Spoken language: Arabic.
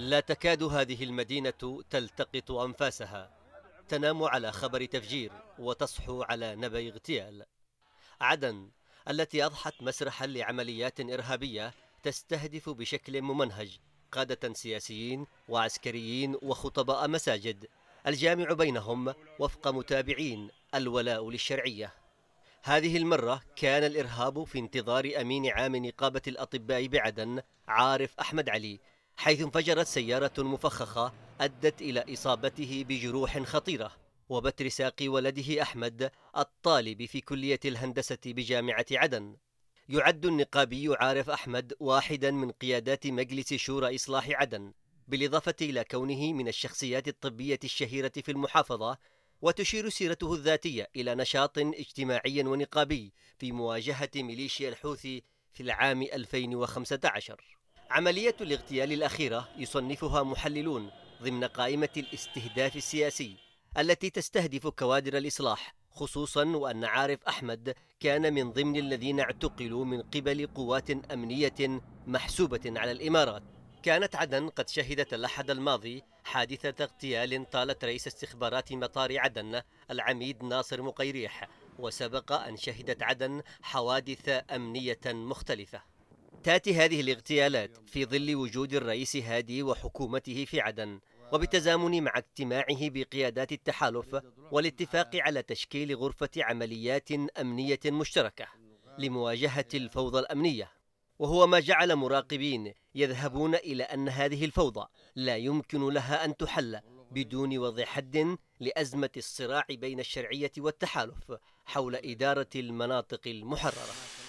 لا تكاد هذه المدينة تلتقط أنفاسها تنام على خبر تفجير وتصحو على نبأ اغتيال عدن التي أضحت مسرحا لعمليات إرهابية تستهدف بشكل ممنهج قادة سياسيين وعسكريين وخطباء مساجد الجامع بينهم وفق متابعين الولاء للشرعية هذه المرة كان الإرهاب في انتظار أمين عام نقابة الأطباء بعدن عارف أحمد علي حيث انفجرت سيارة مفخخة أدت إلى إصابته بجروح خطيرة وبتر ساق ولده أحمد الطالب في كلية الهندسة بجامعة عدن يعد النقابي عارف أحمد واحدا من قيادات مجلس شورى إصلاح عدن بالإضافة إلى كونه من الشخصيات الطبية الشهيرة في المحافظة وتشير سيرته الذاتية إلى نشاط اجتماعي ونقابي في مواجهة ميليشيا الحوثي في العام 2015 عملية الاغتيال الأخيرة يصنفها محللون ضمن قائمة الاستهداف السياسي التي تستهدف كوادر الإصلاح خصوصا وأن عارف أحمد كان من ضمن الذين اعتقلوا من قبل قوات أمنية محسوبة على الإمارات كانت عدن قد شهدت الأحد الماضي حادثة اغتيال طالت رئيس استخبارات مطار عدن العميد ناصر مقيريح وسبق أن شهدت عدن حوادث أمنية مختلفة تاتي هذه الاغتيالات في ظل وجود الرئيس هادي وحكومته في عدن وبالتزامن مع اجتماعه بقيادات التحالف والاتفاق على تشكيل غرفة عمليات أمنية مشتركة لمواجهة الفوضى الأمنية وهو ما جعل مراقبين يذهبون إلى أن هذه الفوضى لا يمكن لها أن تحل بدون وضع حد لأزمة الصراع بين الشرعية والتحالف حول إدارة المناطق المحررة